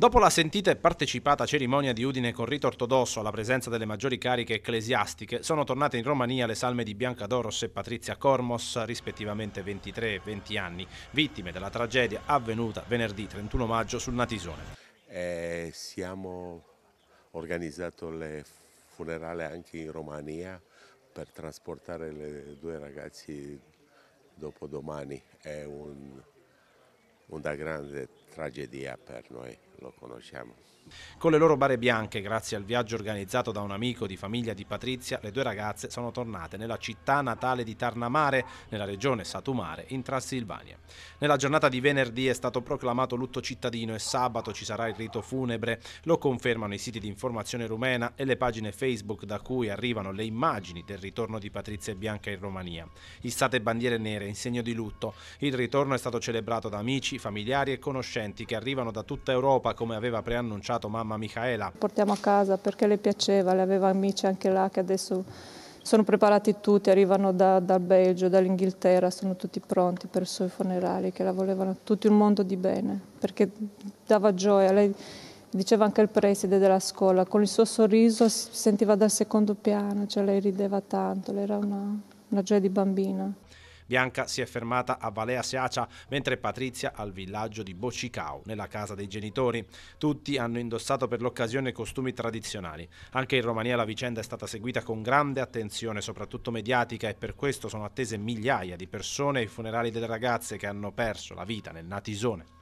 Dopo la sentita e partecipata cerimonia di Udine con rito ortodosso alla presenza delle maggiori cariche ecclesiastiche, sono tornate in Romania le salme di Bianca Doros e Patrizia Cormos, rispettivamente 23 e 20 anni, vittime della tragedia avvenuta venerdì 31 maggio sul Natisone. Eh, siamo organizzato le funerali anche in Romania per trasportare le due ragazze dopo domani. È un, una grande tragedia per noi lo conosciamo. Con le loro bare bianche, grazie al viaggio organizzato da un amico di famiglia di Patrizia, le due ragazze sono tornate nella città natale di Tarnamare, nella regione Satumare, in Transilvania. Nella giornata di venerdì è stato proclamato lutto cittadino e sabato ci sarà il rito funebre, lo confermano i siti di informazione rumena e le pagine Facebook da cui arrivano le immagini del ritorno di Patrizia e Bianca in Romania. Issate bandiere nere in segno di lutto. Il ritorno è stato celebrato da amici, familiari e conoscenti che arrivano da tutta Europa Coppa come aveva preannunciato mamma Michaela. Portiamo a casa perché le piaceva, le aveva amici anche là che adesso sono preparati tutti, arrivano da, dal Belgio, dall'Inghilterra, sono tutti pronti per i suoi funerali che la volevano tutto il mondo di bene perché dava gioia. Lei diceva anche il preside della scuola, con il suo sorriso si sentiva dal secondo piano, cioè lei rideva tanto, lei era una, una gioia di bambina. Bianca si è fermata a Valea Siacia, mentre Patrizia al villaggio di Bocicao, nella casa dei genitori. Tutti hanno indossato per l'occasione costumi tradizionali. Anche in Romania la vicenda è stata seguita con grande attenzione, soprattutto mediatica, e per questo sono attese migliaia di persone ai funerali delle ragazze che hanno perso la vita nel Natisone.